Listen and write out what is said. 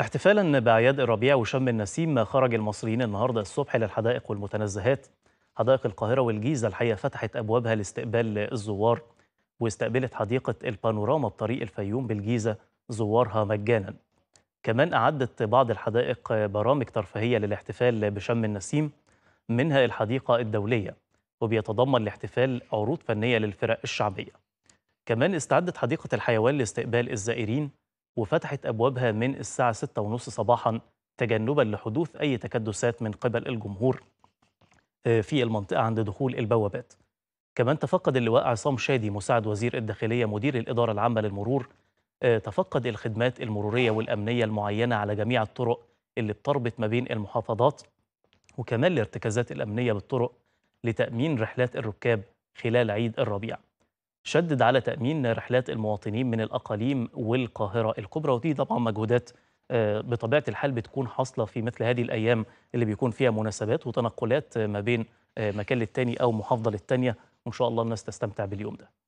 احتفالا بأعياد الربيع وشم النسيم خرج المصريين النهارده الصبح للحدائق والمتنزهات حدائق القاهرة والجيزة الحقيقة فتحت أبوابها لاستقبال الزوار واستقبلت حديقة البانوراما بطريق الفيوم بالجيزة زوارها مجانا كمان أعدت بعض الحدائق برامج ترفيهية للاحتفال بشم النسيم منها الحديقة الدولية وبيتضمن الاحتفال عروض فنية للفرق الشعبية كمان استعدت حديقة الحيوان لاستقبال الزائرين وفتحت أبوابها من الساعة 6:30 صباحا تجنبا لحدوث أي تكدسات من قبل الجمهور آه، في المنطقة عند دخول البوابات كمان تفقد اللواء عصام شادي مساعد وزير الداخلية مدير الإدارة العامة للمرور آه، تفقد الخدمات المرورية والأمنية المعينة على جميع الطرق اللي بتربط ما بين المحافظات وكمان الارتكازات الأمنية بالطرق لتأمين رحلات الركاب خلال عيد الربيع شدد على تأمين رحلات المواطنين من الأقاليم والقاهرة الكبرى ودي طبعا مجهودات آه، بطبيعة الحال بتكون حاصلة في مثل هذه الأيام اللي بيكون فيها مناسبات وتنقلات ما بين آه، مكان للتاني أو محافظة للتانية وإن شاء الله الناس تستمتع باليوم ده